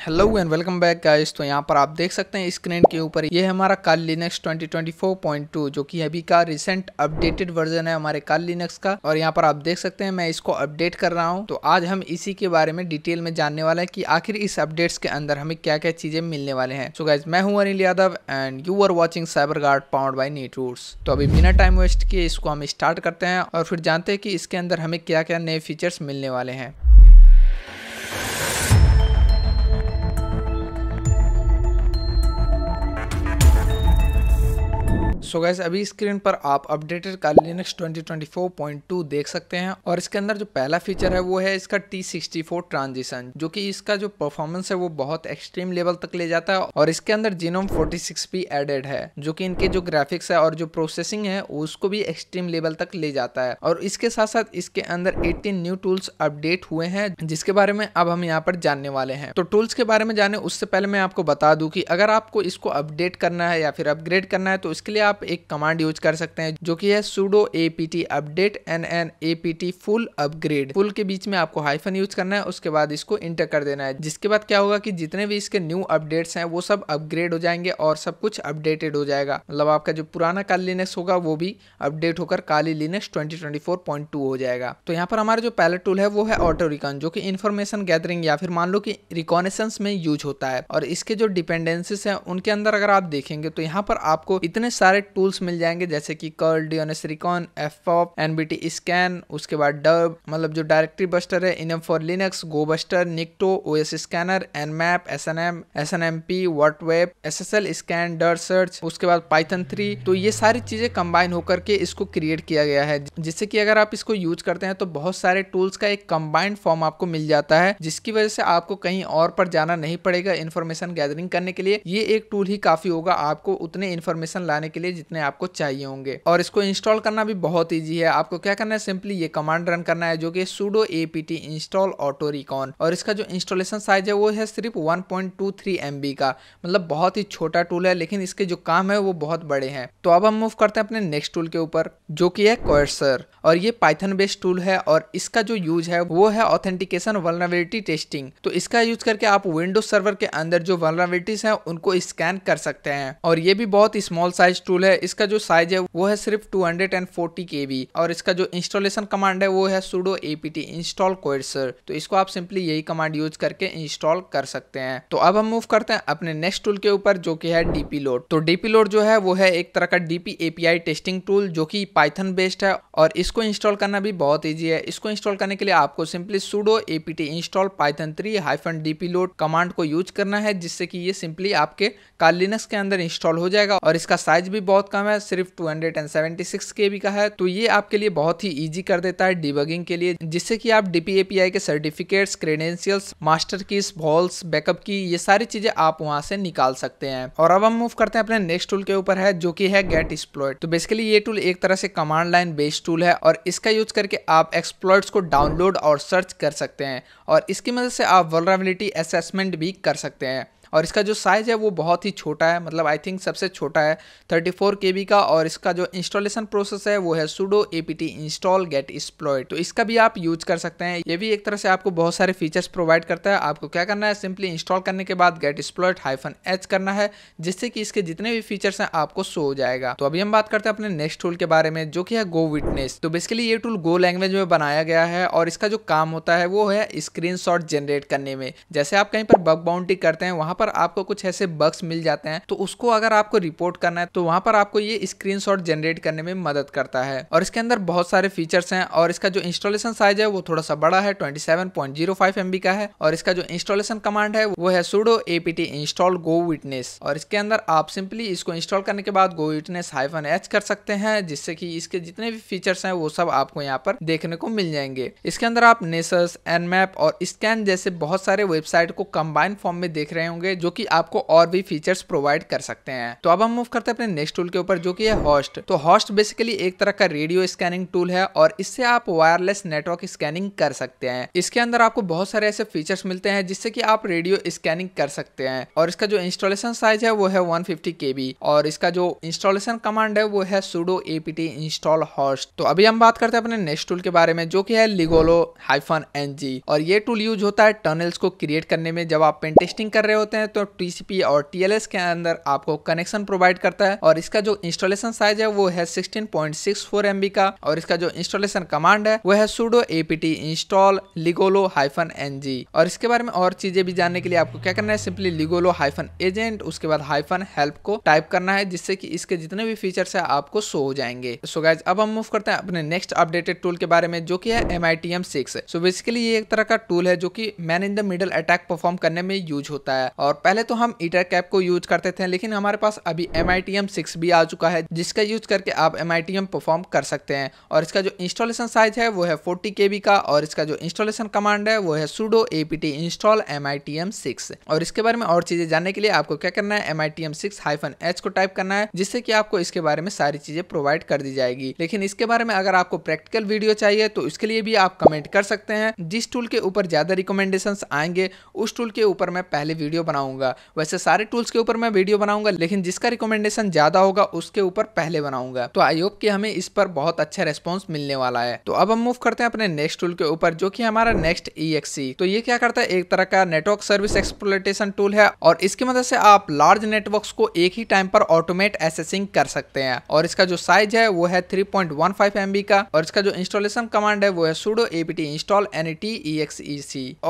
hello and welcome back guys तो यहाँ पर आप देख सकते हैं स्क्रीन के ऊपर ये हमारा काल लिनक्स 2024.2 जो कि अभी का रिसेंट अपडेटेड वर्जन है हमारे काल लिनक्स का और यहाँ पर आप देख सकते हैं मैं इसको अपडेट कर रहा हूँ तो आज हम इसी के बारे में डिटेल में जानने वाले हैं कि आखिर इस अपडेट्स के अंदर हमें क्या क्या चीजें मिलने वाले हैं सो गाइज मैं हूँ Anil Yadav and you are watching cyber guard pound by Netverse तो अभी बिना टाइम वेस्ट किए इसको हम स्टार्ट करते हैं और फिर जानते हैं कि इसके अंदर हमें क्या क्या नए फीचर्स मिलने वाले हैं सो so गैस अभी स्क्रीन पर आप अपडेटेड का लिनक्स 2024.2 देख सकते हैं और इसके अंदर जो पहला फीचर है वो है इसका T64 ट्रांजिशन जो कि इसका जो परफॉर्मेंस है वो बहुत एक्सट्रीम लेवल तक ले जाता है और इसके अंदर जीनोम 46P एडेड है जो कि इनके जो ग्राफिक्स है और जो प्रोसेसिंग है उसको भी एक्सट्रीम लेवल तक ले जाता है और इसके साथ साथ इसके अंदर एटीन न्यू टूल्स अपडेट हुए हैं जिसके बारे में अब हम यहाँ पर जानने वाले हैं तो टूल्स के बारे में जाने उससे पहले मैं आपको बता दू की अगर आपको इसको अपडेट करना है या फिर अपग्रेड करना है तो इसके लिए आप आप एक कमांड यूज कर सकते हैं जो कि है sudo APT update and and APT full upgrade full के बीच में आपको हाइफन यूज करना है उसके बाद इसको इंटर कर देना है जिसके बाद क्या होगा कि जितने भी इसके न्यू अपडेट्स हैं वो सब अपग्रेड हो जाएंगे और सब कुछ अपडेटेड हो जाएगा मतलब आपका जो पुराना काली लिनक्स होगा वो भी अपडेट होकर काली लिनक्स 2024.2 हो जाएगा तो यहाँ पर हमारा जो पहला टूल है वो है ऑटो रिकॉन जो कि इन्फॉर्मेशन गैदरिंग या फिर मान लो कि रिकॉनेसेंस में यूज होता है और इसके जो डिपेंडेंसीज है उनके अंदर अगर आप देखेंगे तो यहाँ पर आपको इतने सारे टूल्स मिल जाएंगे जैसे कि curl DNS recon ffuf NBT scan उसके बाद डब मतलब जो डायरेक्टरी बस्टर है enum for Linux go buster Nikto O S scanner N map S N M S N M P walk web S S L scan dir search उसके बाद Python three तो ये सारी चीजें combine होकर के इसको क्रिएट किया गया है जिससे कि अगर आप इसको यूज करते हैं तो बहुत सारे टूल्स का एक कंबाइंड फॉर्म आपको मिल जाता है जिसकी वजह से आपको कहीं और पर जाना नहीं पड़ेगा इन्फॉर्मेशन गैदरिंग करने के लिए ये एक टूल ही काफी होगा आपको उतने इन्फॉर्मेशन लाने के लिए जितने आपको चाहिए होंगे और इसको इंस्टॉल करना भी बहुत ईजी है आपको क्या करना है सिंपली ये कमांड रन करना है जो कि sudo APT install auto recon और इसका जो इंस्टॉलेशन साइज है वो है सिर्फ 1.23 एमबी का मतलब बहुत ही छोटा टूल है लेकिन इसके जो काम है वो बहुत बड़े हैं तो अब हम मूव करते हैं अपने नेक्स्ट टूल के ऊपर जो कि है कोर्सर और ये पाइथन बेस्ड टूल है और इसका जो यूज है वो है ऑथेंटिकेशन वर्नाबिलिटी टेस्टिंग तो इसका यूज करके आप विंडोज सर्वर के अंदर जो वर्नाबिलिटीज है उनको स्कैन कर सकते हैं और ये भी बहुत स्मॉल साइज टूल टूल है इसका जो साइज है वो है सिर्फ 240 केबी और इसका जो इंस्टॉलेशन कमांड है वो है सुडो एपीटी इंस्टॉल कोर्सर तो इसको आप सिंपली यही कमांड यूज करके इंस्टॉल कर सकते हैं तो अब हम मूव करते हैं अपने नेक्स्ट टूल के ऊपर जो कि है डीपी लोड तो डीपी लोड जो है वो है एक तरह का डीपी एपीआई टेस्टिंग टूल जो कि पाइथन बेस्ड है और इसको इंस्टॉल करना भी बहुत ईजी है इसको इंस्टॉल करने के लिए आपको simply sudo APT install Python three hyphen DP load command को यूज करना है जिससे कि ये सिंपली आपके का लिनक्स के अंदर इंस्टॉल हो जाएगा और इसका साइज भी बहुत कम है सिर्फ 276 बी का है तो ये आपके लिए बहुत ही ईजी कर देता है डिबगिंग के लिए जिससे कि आप आई के certificates credentials master keys vaults backup की ये सारी चीजें आप वहाँ से निकाल सकते हैं और अब हम मूव करते हैं अपने नेक्स्ट टूल के ऊपर है जो की है गेट एक्सप्लॉयट तो बेसिकली ये टूल एक तरह से कमांड लाइन बेस्ड टूल है और इसका यूज करके आप एक्सप्लॉयट्स को डाउनलोड और सर्च कर सकते हैं और इसकी मदद से आप वलराबिलिटी असेसमेंट भी कर सकते हैं और इसका जो साइज़ है वो बहुत ही छोटा है मतलब आई थिंक सबसे छोटा है थर्टी फोर का और इसका जो इंस्टॉलेशन प्रोसेस है वो है sudo A install get exploit तो इसका भी आप यूज कर सकते हैं ये भी एक तरह से आपको बहुत सारे फीचर्स प्रोवाइड करता है आपको क्या करना है सिंपली इंस्टॉल करने के बाद गेट एक्सप्लॉयड हाइफन एच करना है जिससे कि इसके जितने भी फीचर्स हैं आपको शो हो जाएगा तो अभी हम बात करते हैं अपने नेक्स्ट टूल के बारे में जो कि है गो विटनेस तो बेसिकली ये टूल गो लैंग्वेज में बनाया गया है और इसका जो काम होता है वो है स्क्रीन जनरेट करने में जैसे आप कहीं पर बग बाउंड्री करते हैं वहां पर पर आपको कुछ ऐसे बग्स मिल जाते हैं तो उसको अगर आपको रिपोर्ट करना है तो वहां पर आपको ये स्क्रीन जनरेट करने में मदद करता है और इसके अंदर बहुत सारे फीचर्स हैं और इसका जो इंस्टॉलेशन साइज है वो थोड़ा सा बड़ा है ट्वेंटी MB का है और इसका जो इंस्टॉलेशन कमांड है वो है sudo APT install go witness और इसके अंदर आप सिंपली इसको इंस्टॉल करने के बाद गो विटनेस हाइफन एच कर सकते हैं जिससे कि इसके जितने भी फीचर्स हैं वो सब आपको यहाँ पर देखने को मिल जाएंगे इसके अंदर आप नेसस एनमैप और स्कैन जैसे बहुत सारे वेबसाइट को कंबाइन फॉर्म में देख रहे होंगे होंगे जो कि आपको और भी फीचर्स प्रोवाइड कर सकते हैं तो अब हम मूव करते हैं अपने नेक्स्ट टूल के ऊपर जो कि है हॉस्ट तो हॉस्ट बेसिकली एक तरह का रेडियो स्कैनिंग टूल है और इससे आप वायरलेस नेटवर्क स्कैनिंग कर सकते हैं इसके अंदर आपको बहुत सारे ऐसे फीचर्स मिलते हैं जिससे कि आप रेडियो स्कैनिंग कर सकते हैं और इसका जो इंस्टॉलेशन साइज है वो है वन केबी और इसका जो इंस्टॉलेशन कमांड है वो है सुडो एपीटी इंस्टॉल हॉस्ट तो अभी हम बात करते हैं अपने नेक्स्ट टूल के बारे में जो की है हाइफन एनजी और ये टूल यूज होता है टनल्स को क्रिएट करने में जब आप पेंटेस्टिंग टेस्टिंग कर रहे होते हैं हैं तो टीसीपी और टीएलएस के अंदर आपको कनेक्शन प्रोवाइड करता है और इसका जो इंस्टॉलेशन साइज है वो है 16.64 एमबी का और इसका जो इंस्टॉलेशन कमांड है वो है sudo APT install Ligolo hyphen NG और इसके बारे में और चीजें भी जानने के लिए आपको क्या करना है सिंपली लिगोलो हाइफन एजेंट उसके बाद हाइफन हेल्प को टाइप करना है जिससे कि इसके जितने भी फीचर्स है आपको शो हो जाएंगे सो so गाइज अब हम मूव करते हैं अपने नेक्स्ट अपडेटेड टूल के बारे में जो की है M I T M six so basically ये एक तरह का टूल है जो की man in the middle attack perform करने में यूज होता है और और पहले तो हम ईटर कैप को यूज करते थे लेकिन हमारे पास अभी M I T M six भी आ चुका है जिसका यूज करके आप M I T M perform कर सकते हैं और इसका जो इंस्टॉलेशन साइज है वो है फोर्टी के बी का और इसका जो इंस्टॉलेशन कमांड है वो है sudo A P T install M I T M six और इसके बारे में और चीजें जानने के लिए आपको क्या करना है M I T M six hyphen H को टाइप करना है जिससे कि आपको इसके बारे में सारी चीजें प्रोवाइड कर दी जाएगी लेकिन इसके बारे में अगर आपको प्रैक्टिकल वीडियो चाहिए तो इसके लिए भी आप कमेंट कर सकते हैं जिस टूल के ऊपर ज्यादा रिकमेंडेशन आएंगे उस टूल के ऊपर मैं पहले वीडियो बनाऊंगा वैसे सारे टूल्स के ऊपर मैं वीडियो बनाऊंगा लेकिन जिसका रिकमेंडेशन ज्यादा होगा उसके ऊपर पहले बनाऊंगा तो आई होप कि हमें इस पर बहुत अच्छा रेस्पॉन्स मिलने वाला है तो अब हम मूव करते हैं अपने नेक्स्ट टूल के ऊपर जो की हमारा नेक्स्ट ई तो ये क्या करता है एक तरह का नेटवर्क सर्विस एक्सप्लोटेशन टूल है और इसकी मदद से आप लार्ज नेटवर्क को एक ही टाइम पर ऑटोमेट एसेसिंग कर सकते हैं और इसका जो साइज है वो है three point one five M B का और इसका जो इंस्टॉलेशन कमांड है वो है सुडो एपीटी इंस्टॉल एन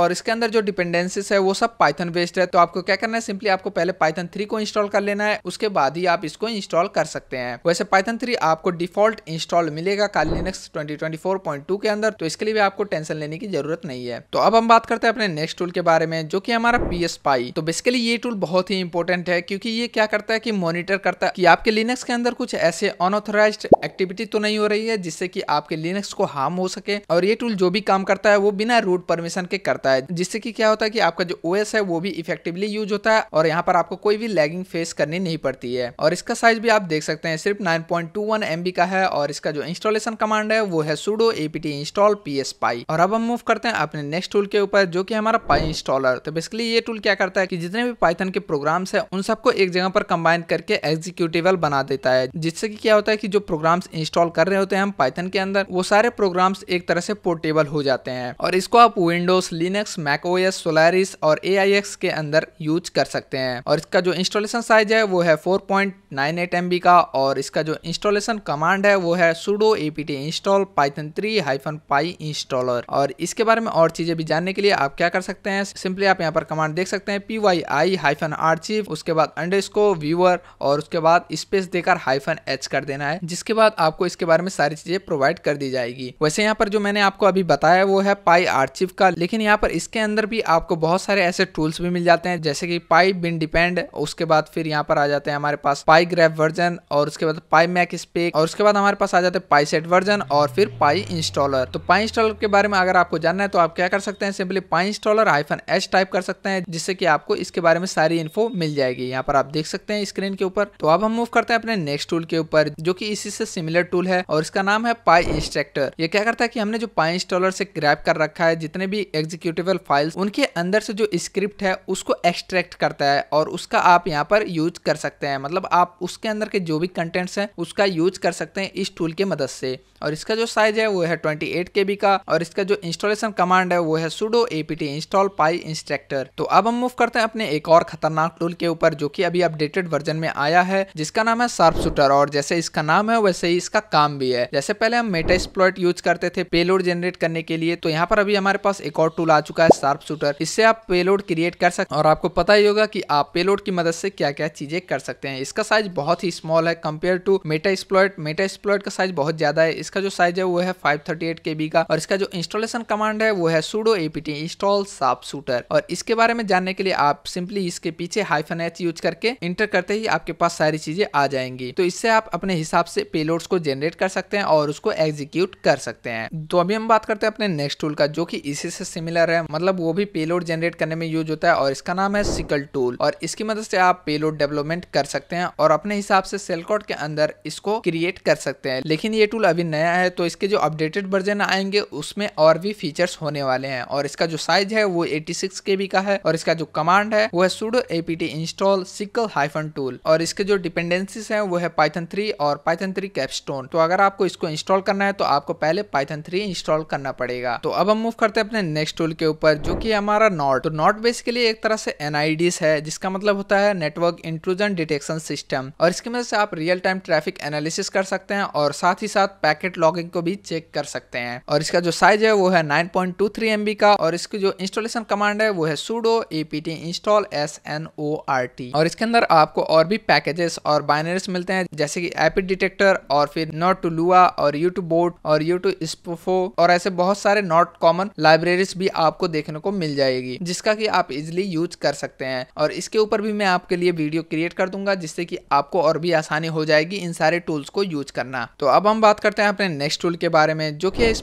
और इसके अंदर जो डिपेंडेंसीज है वो सब पाइथन बेस्ड है तो आप आपको क्या करना है सिंपली आपको पहले पाइथन थ्री को इंस्टॉल कर लेना है उसके बाद ही आप इसको इंस्टॉल कर सकते हैं वैसे पाइथन थ्री आपको डिफॉल्ट इंस्टॉल मिलेगा का लिनक्स ट्वेंटी के अंदर तो इसके लिए भी आपको टेंशन लेने की जरूरत नहीं है तो अब हम बात करते हैं अपने नेक्स्ट टूल के बारे में जो की हमारा पी एस पाई तो बेसिकली ये टूल बहुत ही इंपॉर्टेंट है क्योंकि ये क्या करता है की मॉनिटर करता है की आपके लिनक्स के अंदर कुछ ऐसे अनऑथोराइज एक्टिविटी तो नहीं हो रही है जिससे की आपके लिनक्स को हार्म हो सके और ये टूल जो भी काम करता है वो बिना रूट परमिशन के करता है जिससे कि क्या होता है कि आपका जो ओएस है वो भी इफेक्टिवली एक्टिवली यूज होता है और यहाँ पर आपको कोई भी लैगिंग फेस करनी नहीं पड़ती है और इसका साइज भी आप देख सकते हैं सिर्फ nine point two one M B का है और इसका जो इंस्टॉलेशन कमांड है वो है sudo APT install P S py और अब हम मूव करते हैं अपने नेक्स्ट टूल के ऊपर जो की हमारा पाई इंस्टॉलर तो बेसिकली ये टूल क्या करता है की जितने भी पाइथन के प्रोग्राम है उन सबको एक जगह पर कंबाइन करके एग्जीक्यूटिवल बना देता है जिससे की क्या होता है की जो प्रोग्राम इंस्टॉल कर रहे होते हैं हम पाइथन के अंदर वो सारे प्रोग्राम एक तरह से पोर्टेबल हो जाते हैं और इसको आप विंडोज लिनक्स मैकोएस सोलारिस और ए के अंदर यूज कर सकते हैं और इसका जो इंस्टॉलेशन साइज है वो है four point nine eight M B का और इसका जो इंस्टॉलेशन कमांड है वो है sudo T install Python three hyphen py installer और इसके बारे में और चीजें भी जानने के लिए आप क्या कर सकते हैं सिंपली आप यहाँ पर कमांड देख सकते हैं P Y I hyphen archive उसके बाद अंडर व्यूअर और उसके बाद स्पेस देकर हाइफन एच कर देना है जिसके बाद आपको इसके बारे में सारी चीजें प्रोवाइड कर दी जाएगी वैसे यहाँ पर जो मैंने आपको अभी बताया वो है पाई आर्चिव का लेकिन यहाँ पर इसके अंदर भी आपको बहुत सारे ऐसे टूल्स भी मिल जाते हैं जैसे कि पाई बिन डिपेंड उसके बाद फिर यहाँ पर आ जाते हैं हमारे पास पाई ग्रेफ वर्जन और उसके बाद पाई मैक स्पेक और उसके बाद हमारे पास आ जाते हैं पाई सेट वर्जन और फिर पाई इंस्टॉलर तो पाई इंस्टॉलर के बारे में अगर आपको जानना है तो आप क्या कर सकते हैं simply py installer hyphen H type कर सकते हैं जिससे कि आपको इसके बारे में सारी इन्फो मिल जाएगी यहाँ पर आप देख सकते हैं स्क्रीन के ऊपर तो अब हम मूव करते हैं अपने नेक्स्ट टूल के ऊपर जो की इसी से सिमिलर टूल है और इसका नाम है पाई इंस्ट्रक्टर ये क्या करता है की हमने जो पाई इंस्टॉलर से ग्रैप कर रखा है जितने भी एग्जीक्यूटिवल फाइल्स उनके अंदर से जो स्क्रिप्ट है उसको एक्सट्रैक्ट करता है और उसका आप यहाँ पर यूज कर सकते हैं मतलब आप उसके अंदर के जो भी कंटेंट्स हैं उसका यूज कर सकते हैं इस टूल के मदद से और इसका जो साइज है वो है ट्वेंटी एट के बी का और इसका जो इंस्टॉलेशन कमांड है वो है sudo APT install py instructor तो अब हम मूव करते हैं अपने एक और खतरनाक टूल के ऊपर जो कि अभी अपडेटेड वर्जन में आया है जिसका नाम है सार्प शूटर और जैसे इसका नाम है वैसे ही इसका काम भी है जैसे पहले हम मेटा स्प्लॉइट यूज करते थे पेलोड जनरेट करने के लिए तो यहाँ पर अभी हमारे पास एक और टूल आ चुका है सार्प शूटर इससे आप पेलोड क्रिएट कर सकते और आप आपको पता ही होगा कि आप पेलोड की मदद से क्या क्या चीजें कर सकते हैं इसका साइज बहुत ही स्मॉल है compare to meta exploit meta exploit का साइज बहुत ज्यादा है इसका जो साइज है वो है फाइव थर्टी का और इसका जो इंस्टॉलेशन कमांड है वो है सूडो एपीटी इंस्टॉल साफ शूटर और इसके बारे में जानने के लिए आप सिंपली इसके पीछे हाइफन एच यूज करके इंटर करते ही आपके पास सारी चीजें आ जाएंगी तो इससे आप अपने हिसाब से पेलोड्स को जनरेट कर सकते हैं और उसको एग्जीक्यूट कर सकते हैं तो अभी हम बात करते हैं अपने नेक्स्ट टूल का जो कि इसी से सिमिलर है मतलब वो भी पेलोड जनरेट करने में यूज होता है और इसका नाम नाम है सिकल टूल और इसकी मदद से आप पेलोड डेवलपमेंट कर सकते हैं और अपने हिसाब से सेलकॉट के अंदर इसको क्रिएट कर सकते हैं लेकिन ये टूल अभी नया है तो इसके जो अपडेटेड वर्जन आएंगे उसमें और भी फीचर्स होने वाले हैं और इसका जो साइज है वो 86 बी का है और इसका जो कमांड है वो है sudo APT install sickle hyphen tool और इसके जो डिपेंडेंसीज है वो है पाइथन थ्री और पाइथन थ्री कैपस्टोन तो अगर आपको इसको इंस्टॉल करना है तो आपको पहले पाइथन थ्री इंस्टॉल करना पड़ेगा तो अब हम मूव करते हैं अपने नेक्स्ट टूल के ऊपर जो की हमारा नॉट तो नॉट बेसिकली एक तरह से से एनआईडीस है जिसका मतलब होता है नेटवर्क इंट्रूजन डिटेक्शन सिस्टम और इसकी मदद से आप रियल टाइम ट्रैफिक एनालिसिस कर सकते हैं और साथ ही साथ पैकेट लॉगिंग को भी चेक कर सकते हैं और इसका जो साइज है वो है nine point two three M B का और इसकी जो इंस्टॉलेशन कमांड है वो है sudo APT install S N O R T और इसके अंदर आपको और भी पैकेजेस और बाइनरीज मिलते हैं जैसे कि एपिड डिटेक्टर और फिर नोट टू लुआ और यू टू बोर्ड और यू टू स्पोफो और ऐसे बहुत सारे नॉट कॉमन लाइब्रेरीज भी आपको देखने को मिल जाएगी जिसका कि आप इजिली यूज कर सकते हैं और इसके ऊपर भी मैं आपके लिए वीडियो क्रिएट कर दूंगा जिससे कि आपको और भी आसानी हो जाएगी इन सारे टूल्स को यूज करना तो अब हम बात करते हैं अपने नेक्स्ट टूल के बारे में जो कि है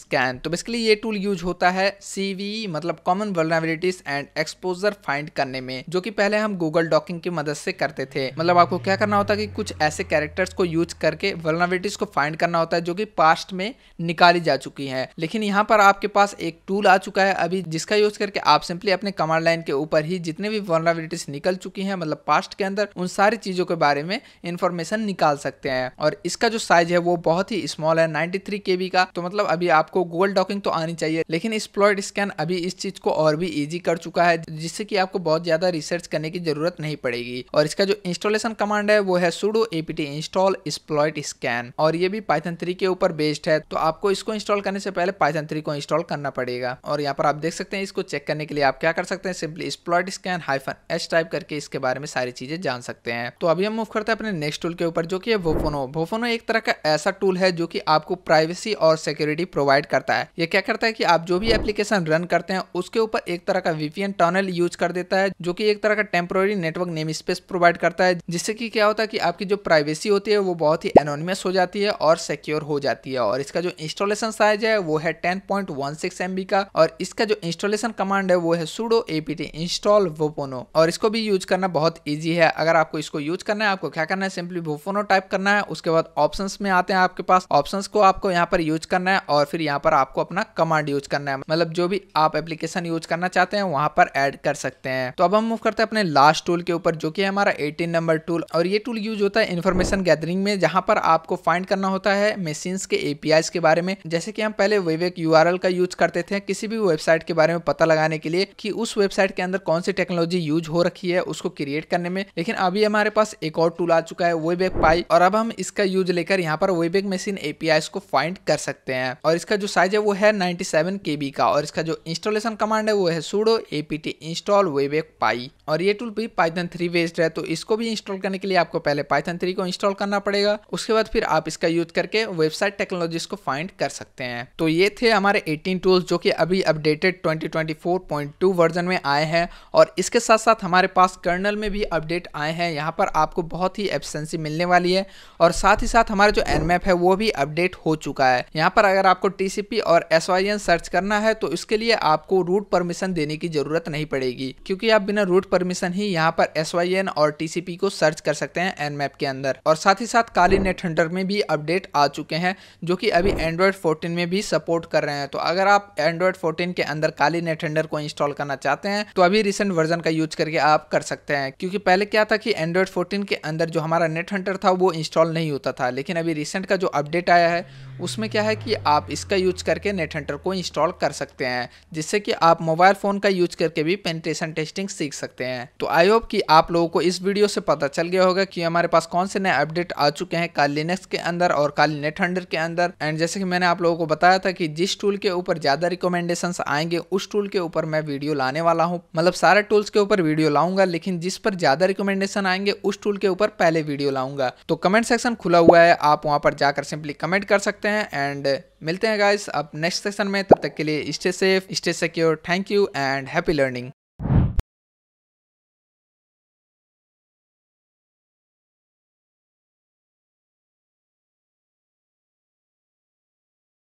स्कैन तो बेसिकली ये टूल यूज होता है सीवी मतलब common vulnerabilities and exposure find करने में जो कि पहले हम गूगल डॉकिंग की मदद से करते थे मतलब आपको क्या करना होता है कि कुछ ऐसे कैरेक्टर्स को यूज करके वर्नाबिलिटीज को फाइंड करना होता है जो कि पास्ट में निकाली जा चुकी है लेकिन यहाँ पर आपके पास एक टूल आ चुका है अभी जिसका यूज करके आप सिंपली अपने कमांड लाइन के ऊपर पर ही जितने भी वॉलनाबिलिटीज निकल चुकी हैं मतलब पास्ट के अंदर उन सारी चीज़ों के बारे में इन्फॉर्मेशन निकाल सकते हैं और इसका जो साइज है वो बहुत ही स्मॉल है नाइनटी थ्री का तो मतलब अभी आपको गूगल डॉकिंग तो आनी चाहिए लेकिन स्प्लॉइड स्कैन अभी इस चीज को और भी ईजी कर चुका है जिससे कि आपको बहुत ज्यादा रिसर्च करने की जरूरत नहीं पड़ेगी और इसका जो इंस्टॉलेशन कमांड है वो है sudo APT install exploit scan और ये भी पाइथन थ्री के ऊपर बेस्ड है तो आपको इसको इंस्टॉल करने से पहले पाइथन थ्री को इंस्टॉल करना पड़ेगा और यहाँ पर आप देख सकते हैं इसको चेक करने के लिए आप क्या कर सकते हैं simply exploit scan hyphen H type करके इसके बारे में सारी चीजें जान सकते हैं तो अभी हम मूव करते हैं अपने नेक्स्ट टूल के ऊपर जो कि है वोफोनो वोफोनो एक तरह का ऐसा टूल है जो कि आपको प्राइवेसी और सिक्योरिटी प्रोवाइड करता है ये क्या करता है कि आप जो भी एप्लीकेशन रन करते हैं उसके ऊपर एक तरह का वीपीएन टनल यूज कर देता है जो की एक तरह का temporary network name space provide करता है जिससे की क्या होता है की आपकी जो प्राइवेसी होती है वो बहुत ही एनोनिमस हो जाती है और सिक्योर हो जाती है और इसका जो इंस्टॉलेशन साइज है वो है टेन पॉइंट का और इसका जो इंस्टॉलेशन कमांड है वो है सुडो एपीटी इंस्टॉल वोपोनो और इसको भी यूज करना बहुत ईजी है अगर आपको इसको यूज करना है आपको क्या करना है सिंपली वोपोनो टाइप करना है उसके बाद ऑप्शन में आते हैं आपके पास ऑप्शन को आपको यहाँ पर यूज करना है और फिर यहाँ पर आपको अपना कमांड यूज करना है मतलब जो भी आप एप्लीकेशन यूज करना चाहते हैं वहां पर एड कर सकते हैं तो अब हम मूव करते हैं अपने लास्ट टूल के ऊपर जो कि हमारा 18 नंबर टूल और ये टूल यूज होता है इन्फॉर्मेशन गैदरिंग में जहां पर आपको फाइंड करना होता है मशीन के एपीआई के बारे में जैसे कि हम पहले वेवेक यू का यूज करते थे किसी भी वेबसाइट के बारे में पता लगाने के लिए कि उस वेबसाइट के अंदर कौन सी टेक्नोलॉजी यूज हो रखी है उसको क्रिएट करने में लेकिन अभी हमारे पास एक और टूल आ चुका है वेबेक पाई और अब हम इसका यूज लेकर यहाँ पर वे बैग मशीन एपीआई को फाइंड कर सकते हैं और इसका जो साइज है वो है नाइनटी सेवन का और इसका जो इंस्टॉलेशन कमांड है वो है sudo APT install bag py और ये टूल भी पाइथन थ्री बेस्ड है तो इसको भी इंस्टॉल करने के लिए आपको पहले पाइथन थ्री को इंस्टॉल करना पड़ेगा उसके बाद फिर आप इसका यूज करके वेबसाइट टेक्नोलॉजीज को फाइंड कर सकते हैं तो ये थे हमारे 18 टूल्स जो कि अभी अपडेटेड 2024.2 वर्जन में आए हैं और इसके साथ साथ हमारे पास कर्नल में भी अपडेट आए हैं यहाँ पर आपको बहुत ही एफिशेंसी मिलने वाली है और साथ ही साथ हमारा जो एनमेप है वो भी अपडेट हो चुका है यहाँ पर अगर आपको टीसीपी और एस सर्च करना है तो इसके लिए आपको रूट परमिशन देने की जरूरत नहीं पड़ेगी क्योंकि आप बिना रूट परमिशन ही यहाँ पर एस और टीसीपी को सर्च कर सकते हैं एनमैप के अंदर और साथ ही साथ काली नेट हंटर में भी अपडेट आ चुके हैं जो कि अभी एंड्रॉयड 14 में भी सपोर्ट कर रहे हैं तो अगर आप एंड्रॉयड 14 के अंदर काली नेट हंडर को इंस्टॉल करना चाहते हैं तो अभी रिसेंट वर्जन का यूज करके आप कर सकते हैं क्योंकि पहले क्या था कि एंड्रॉयड फोर्टीन के अंदर जो हमारा नेट हंटर था वो इंस्टॉल नहीं होता था लेकिन अभी रिसेंट का जो अपडेट आया है उसमें क्या है कि आप इसका यूज करके नेट हंटर को इंस्टॉल कर सकते हैं जिससे कि आप मोबाइल फ़ोन का यूज करके भी पेंटेशन टेस्टिंग सीख सकते हैं हैं तो आई होप कि आप लोगों को इस वीडियो से पता चल गया होगा कि हमारे पास कौन से नए अपडेट आ चुके हैं काल लिनक्स के अंदर और काल नेट हंडर के अंदर एंड जैसे कि मैंने आप लोगों को बताया था कि जिस टूल के ऊपर ज़्यादा रिकमेंडेशन आएंगे उस टूल के ऊपर मैं वीडियो लाने वाला हूँ मतलब सारे टूल्स के ऊपर वीडियो लाऊंगा लेकिन जिस पर ज़्यादा रिकमेंडेशन आएंगे उस टूल के ऊपर पहले वीडियो लाऊंगा तो कमेंट सेक्शन खुला हुआ है आप वहाँ पर जाकर सिंपली कमेंट कर सकते हैं एंड मिलते हैं गाइस अब नेक्स्ट सेक्शन में तब तक के लिए stay safe stay secure thank you and happy learning